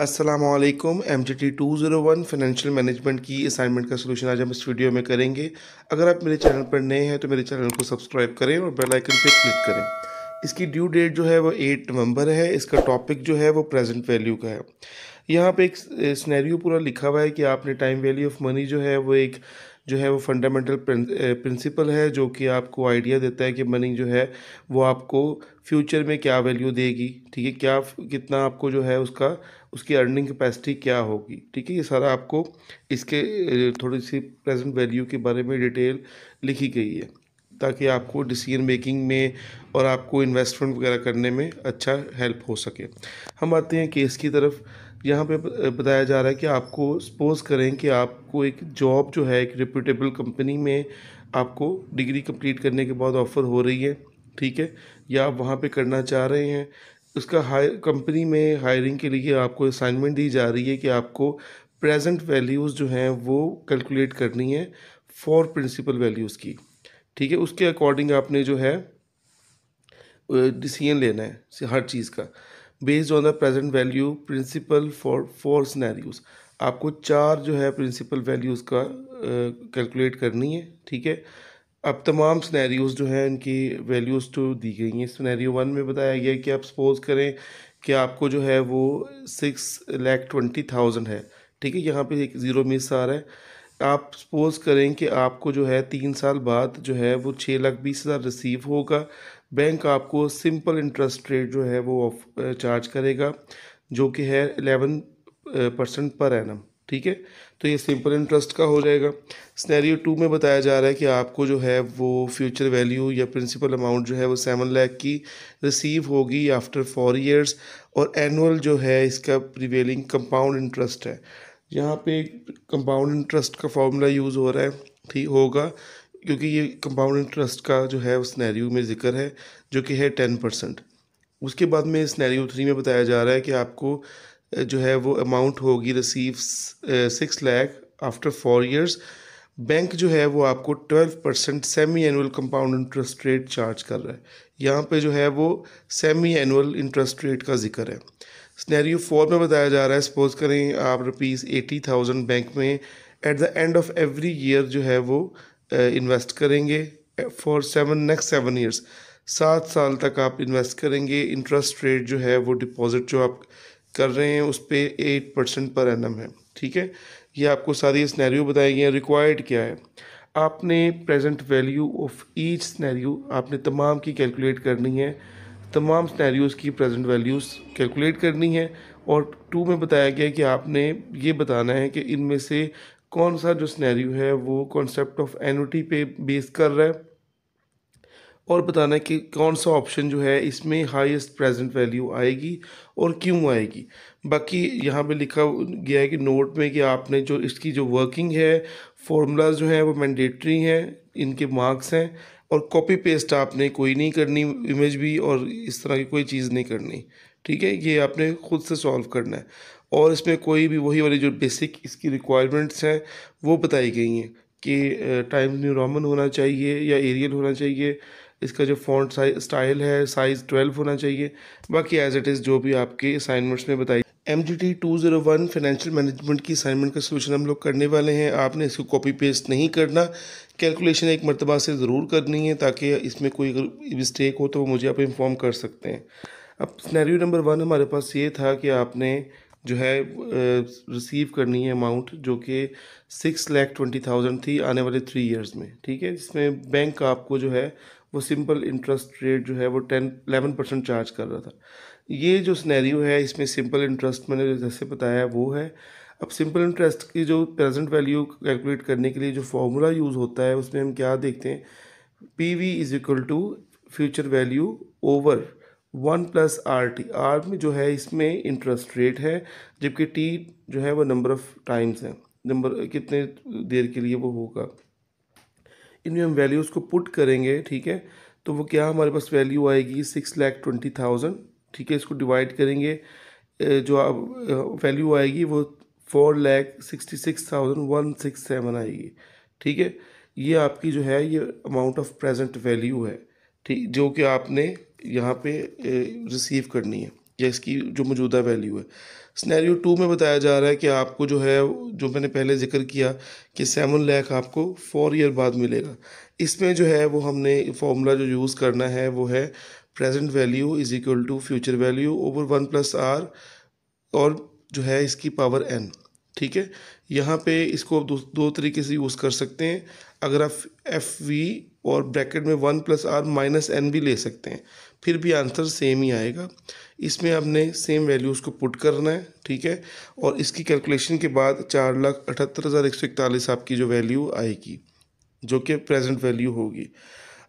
Aslam M G T two zero one financial management की assignment का solution आज हम इस वीडियो में करेंगे अगर आप मेरे चैनल पर नए हैं तो मेरे चैनल को सब्सक्राइब करें और बेल आइकन पर क्लिक करें इसकी ड्यू डेट जो है वो 8 नवंबर है इसका टॉपिक जो है वो प्रेजेंट वैल्यू का है यहाँ पे एक स्नैरियो पूरा लिखा हुआ है कि आपने टाइम वैल्यू ऑफ मनी जो है वो एक जो है वो फंडामेंटल प्रिंसिपल eh, है जो कि आपको आइडिया देता है कि मनी जो है वो आपको फ्यूचर में क्या वैल्यू देगी ठीक है क्या कितना आपको जो है उसका उसकी अर्निंग कैपेसिटी क्या होगी ठीक है ये सारा आपको इसके थोड़ी सी प्रेजेंट वैल्यू के बारे में डिटेल लिखी गई है ताकि आपको डिसीजन मेकिंग में और आपको इन्वेस्टमेंट वगैरह करने में अच्छा हेल्प हो सके हम आते हैं केस की तरफ यहाँ पे बताया जा रहा है कि आपको सपोज करें कि आपको एक जॉब जो है एक रिप्यूटेबल कंपनी में आपको डिग्री कंप्लीट करने के बाद ऑफ़र हो रही है ठीक है या आप वहाँ पे करना चाह रहे हैं उसका हायर कंपनी में हायरिंग के लिए आपको असाइनमेंट दी जा रही है कि आपको प्रेजेंट वैल्यूज़ जो हैं वो कैलकुलेट करनी है फॉर प्रिंसिपल वैल्यूज़ की ठीक है उसके अकॉर्डिंग आपने जो है डिसीजन लेना है हर चीज़ का based on the present value principle for four scenarios आपको चार जो है प्रिंसिपल वैल्यूज़ का कैलकुलेट करनी है ठीक है अब तमाम सिनेरियोस जो हैं उनकी वैल्यूज़ तो दी गई हैं सिनेरियो वन में बताया गया कि आप सपोज़ करें कि आपको जो है वो सिक्स लैख ट्वेंटी थाउजेंड है ठीक है यहाँ पे एक ज़ीरो मिस आ रहा है आप सपोज़ करें कि आपको जो है तीन साल बाद जो है वो छः लाख बीस हज़ार रिसीव होगा बैंक आपको सिंपल इंटरेस्ट रेट जो है वो ऑफ चार्ज करेगा जो कि है एलेवन परसेंट पर एनम ठीक है तो ये सिंपल इंटरेस्ट का हो जाएगा स्नैरियो टू में बताया जा रहा है कि आपको जो है वो फ्यूचर वैल्यू या प्रिंसिपल अमाउंट जो है वो सेवन लैख की रिसीव होगी आफ्टर फोर इयर्स और एनुअल जो है इसका प्रिवेलिंग कंपाउंड इंटरेस्ट है यहाँ पे कंपाउंड इंटरेस्ट का फॉर्मूला यूज़ हो रहा है ठीक होगा क्योंकि ये कंपाउंड इंटरेस्ट का जो है स्नैरियो में जिक्र है जो कि है टेन परसेंट उसके बाद में स्नैरियो थ्री में बताया जा रहा है कि आपको जो है वो अमाउंट होगी receive six lakh after four years bank जो है वो आपको twelve percent semi annual compound interest rate charge कर रहा है यहाँ पे जो है वो सेमी एनुअल इंटरेस्ट रेट का जिक्र है स्नैरियो फोर में बताया जा रहा है सपोज करें आप रुपीज़ एटी थाउजेंड बैंक में at the end of every year जो है वो इन्वेस्ट करेंगे for seven next seven years सात साल तक आप इन्वेस्ट करेंगे इंटरेस्ट रेट जो है वो डिपॉजिट जो आप कर रहे हैं उस पर एट परसेंट पर एनम है ठीक है ये आपको सारी स्नैरियो बताई गई है रिक्वायर्ड क्या है आपने present value of each scenario आपने तमाम की कैलकुलेट करनी है तमाम स्नैरियोज़ की प्रेजेंट वैल्यूज़ कैलकुलेट करनी है और टू में बताया गया कि आपने ये बताना है कि इनमें से कौन सा जो स्नैरियो है वो कॉन्सेप्ट ऑफ एनोटी पे बेस कर रहा है और बताना है कि कौन सा ऑप्शन जो है इसमें हाईएस्ट प्रेजेंट वैल्यू आएगी और क्यों आएगी बाकी यहाँ पे लिखा गया है कि नोट में कि आपने जो इसकी जो वर्किंग है फॉर्मूलाज जो हैं वो मैंडेटरी हैं इनके मार्क्स हैं और कॉपी पेस्ट आपने कोई नहीं करनी इमेज भी और इस तरह की कोई चीज़ नहीं करनी ठीक है ये आपने खुद से सॉल्व करना है और इसमें कोई भी वही वाली जो बेसिक इसकी रिक्वायरमेंट्स हैं वो बताई गई हैं कि टाइम न्यू रोमन होना चाहिए या एरियल होना चाहिए इसका जो फॉन्ट साइज स्टाइल है साइज़ ट्वेल्व होना चाहिए बाकी एज इट इज़ जो भी आपके असाइनमेंट्स में बताई M G T two zero one financial management की असाइनमेंट का सोल्यूशन हम लोग करने वाले हैं आपने इसको कॉपी पेस्ट नहीं करना कैलकुलेशन एक मरतबा से ज़रूर करनी है ताकि इसमें कोई मिस्टेक हो तो मुझे आप इन्फॉर्म कर सकते हैं अब स्नैरियो नंबर वन हमारे पास ये था कि आपने जो है रिसीव करनी है अमाउंट जो कि सिक्स लैख ट्वेंटी थाउजेंड थी आने वाले थ्री इयर्स में ठीक है जिसमें बैंक का आपको जो है वो सिंपल इंटरेस्ट रेट जो है वो टेन एलेवन परसेंट चार्ज कर रहा था ये जो स्नैरियो है इसमें सिंपल इंटरेस्ट मैंने जैसे बताया वो है अब सिंपल इंटरेस्ट की जो प्रेजेंट वैल्यू कैलकुलेट करने के लिए जो फॉर्मूला यूज़ होता है उसमें हम क्या देखते हैं P V is equal to future value over one plus R T R में जो है इसमें इंटरेस्ट रेट है जबकि टी जो है वो नंबर ऑफ़ टाइम्स है नंबर कितने देर के लिए वो होगा इनमें हम वैल्यूज़ को पुट करेंगे ठीक है तो वो क्या हमारे पास वैल्यू आएगी सिक्स लैख ट्वेंटी थाउजेंड ठीक है इसको डिवाइड करेंगे जो अब वैल्यू आएगी वो four lakh sixty six thousand one six seven आएगी ठीक है ये आपकी जो है ये अमाउंट ऑफ प्रेजेंट वैल्यू है ठीक जो कि आपने यहाँ पे रिसीव करनी है या इसकी जो मौजूदा वैल्यू है स्नैरियो टू में बताया जा रहा है कि आपको जो है जो मैंने पहले जिक्र किया कि सेवन लैख आपको फोर ईयर बाद मिलेगा इसमें जो है वो हमने फॉर्मूला जो यूज़ करना है वो है present value is equal to future value over one plus R और जो है इसकी पावर एन ठीक है यहाँ पे इसको दो, दो तरीके से यूज़ कर सकते हैं अगर आप एफ वी और ब्रैकेट में one plus R minus N भी ले सकते हैं फिर भी आंसर सेम ही आएगा इसमें आपने सेम वैल्यूज़ को पुट करना है ठीक है और इसकी कैलकुलेशन के बाद चार लाख अठहत्तर हज़ार एक सौ इकतालीस आपकी जो वैल्यू आएगी जो कि प्रेजेंट वैल्यू होगी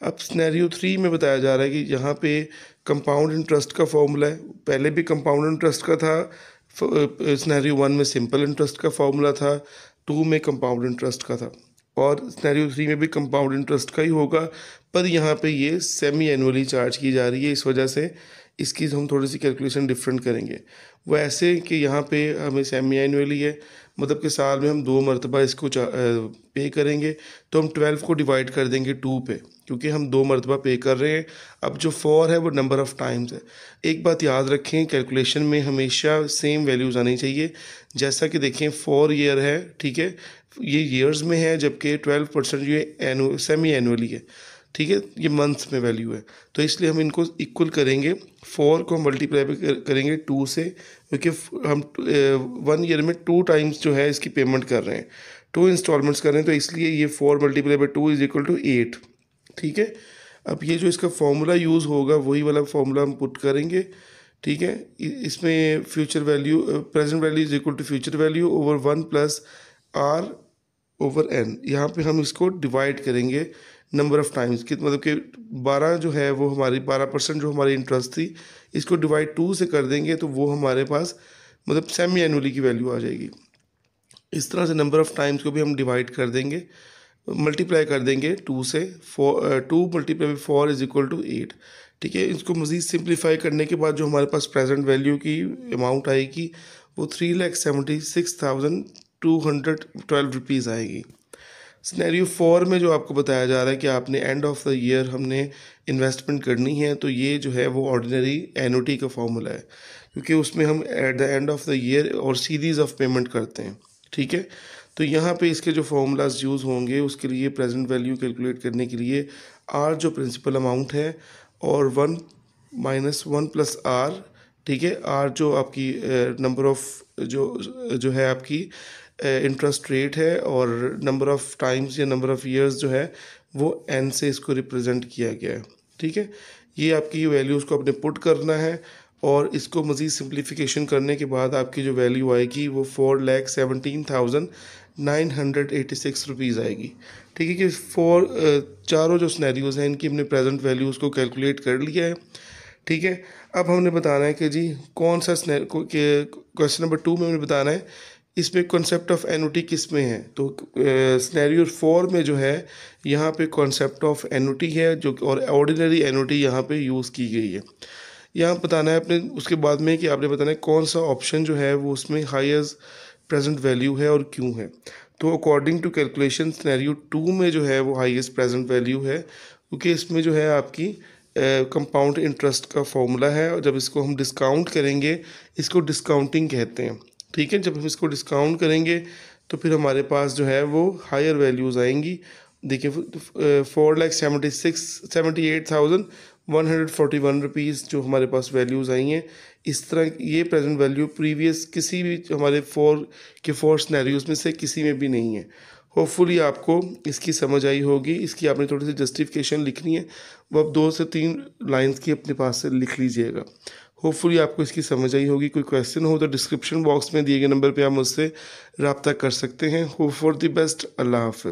अब स्नैरियो थ्री में बताया जा रहा है कि यहाँ पे कंपाउंड इंटरेस्ट का फॉर्मूला है पहले भी कंपाउंड इंटरेस्ट का था स्नैरियो वन में सिंपल इंटरेस्ट का फॉर्मूला था टू में कंपाउंड इंटरेस्ट का था और स्नैरियो थ्री में भी कंपाउंड इंटरेस्ट का ही होगा पर यहाँ पे ये सेमी एनुअली चार्ज की जा रही है इस वजह से इसकी हम थोड़ी सी कैलकुलेशन डिफरेंट करेंगे वो ऐसे कि यहाँ पे हमें सेमी एनुअली है मतलब कि साल में हम दो मरतबा इसको पे करेंगे तो हम ट्वेल्व को डिवाइड कर देंगे टू पे क्योंकि हम दो मरतबा पे कर रहे हैं अब जो फोर है वो नंबर ऑफ़ टाइम्स है एक बात याद रखें कैलकुलेशन में हमेशा सेम वैल्यूज़ आनी चाहिए जैसा कि देखें फोर ईयर है ठीक है ये ईयर्स में है जबकि ट्वेल्व परसेंट ये एनु सेमी एनुअली है ठीक है ये मंथ्स में वैल्यू है तो इसलिए हम इनको इक्वल करेंगे फोर को हम मल्टीप्लाई करेंगे टू से क्योंकि हम वन ईयर में टू टाइम्स जो है इसकी पेमेंट कर रहे हैं टू इंस्टॉलमेंट्स कर रहे हैं तो इसलिए ये four multiply by two is equal to eight ठीक है अब ये जो इसका फॉर्मूला यूज़ होगा वही वाला फॉर्मूला हम पुट करेंगे ठीक है इसमें future value present value is equal to future value over one plus R over N यहाँ पे हम इसको डिवाइड करेंगे नंबर ऑफ़ टाइम्स कि मतलब कि बारह जो है वो हमारी बारह परसेंट जो हमारी इंटरेस्ट थी इसको डिवाइड टू से कर देंगे तो वो हमारे पास मतलब सेमी एनुअली की वैल्यू आ जाएगी इस तरह से नंबर ऑफ़ टाइम्स को भी हम डिवाइड कर देंगे मल्टीप्लाई कर देंगे टू से four two multiply four is equal to eight ठीक है इसको मज़ीद सिंप्लीफाई करने के बाद जो हमारे पास प्रेजेंट वैल्यू की अमाउंट आएगी वो three lakh seventy six thousand two hundred twelve rupees आएगी स्नैरियो फोर में जो आपको बताया जा रहा है कि आपने एंड ऑफ द ईयर हमने इन्वेस्टमेंट करनी है तो ये जो है वो ऑर्डिनरी एनओटी का फॉर्मूला है क्योंकि उसमें हम at the end of the year और सीरीज़ ऑफ पेमेंट करते हैं ठीक है तो यहाँ पे इसके जो फार्मूलाज यूज़ होंगे उसके लिए प्रेजेंट वैल्यू कैलकुलेट करने के लिए आर जो प्रिंसिपल अमाउंट है और one minus one plus R ठीक है आर जो आपकी नंबर uh, ऑफ जो जो है आपकी इंटरेस्ट रेट है और नंबर ऑफ़ टाइम्स या नंबर ऑफ़ ईयर्स जो है वो एन से इसको रिप्रेजेंट किया गया है ठीक है ये आपकी वैल्यूज़ को आपने पुट करना है और इसको मज़ीद सिंप्लीफिकेशन करने के बाद आपकी जो वैल्यू आएगी वो four lakh seventeen thousand nine hundred eighty six rupees आएगी ठीक है कि फोर चारों जो स्नैरियोज़ हैं इनकी हमने प्रेजेंट वैल्यूज़ को कैलकुलेट कर लिया है ठीक है अब हमने बताना है कि जी कौन सा क्वेश्चन नंबर टू में हमने बताना है इसमें कॉन्सेप्ट ऑफ एनुटी किस में है तो स्नैरियो फोर में जो है यहाँ पे कॉन्सेप्ट ऑफ एनुटी है जो और ऑर्डिनरी एनुटी यहाँ पे यूज़ की गई है यहाँ बताना है अपने उसके बाद में कि आपने बताना है कौन सा ऑप्शन जो है वो उसमें हाइज प्रेजेंट वैल्यू है और क्यों है तो according to calculation scenario two में जो है वो हाइस्ट प्रेजेंट वैल्यू है क्योंकि इसमें जो है आपकी कंपाउंड इंटरेस्ट का फॉर्मूला है और जब इसको हम डिस्काउंट करेंगे इसको डिस्काउंटिंग कहते हैं ठीक है जब हम इसको डिस्काउंट करेंगे तो फिर हमारे पास जो है वो हायर वैल्यूज़ आएंगी देखिए four lakh seventy six seventy eight thousand one hundred forty one rupees जो हमारे पास वैल्यूज़ आई हैं इस तरह ये प्रेजेंट वैल्यू प्रीवियस किसी भी हमारे फोर के फोर स्नैरियोज़ में से किसी में भी नहीं है होपफुली आपको इसकी समझ आई होगी इसकी आपने थोड़ी सी जस्टिफिकेशन लिखनी है वो आप दो से तीन लाइन्स की अपने पास से लिख लीजिएगा होपफुली आपको इसकी समझ आई होगी कोई क्वेश्चन हो तो डिस्क्रिप्शन बॉक्स में दिए गए नंबर पर आप मुझसे रबता कर सकते हैं hope for the best Allah half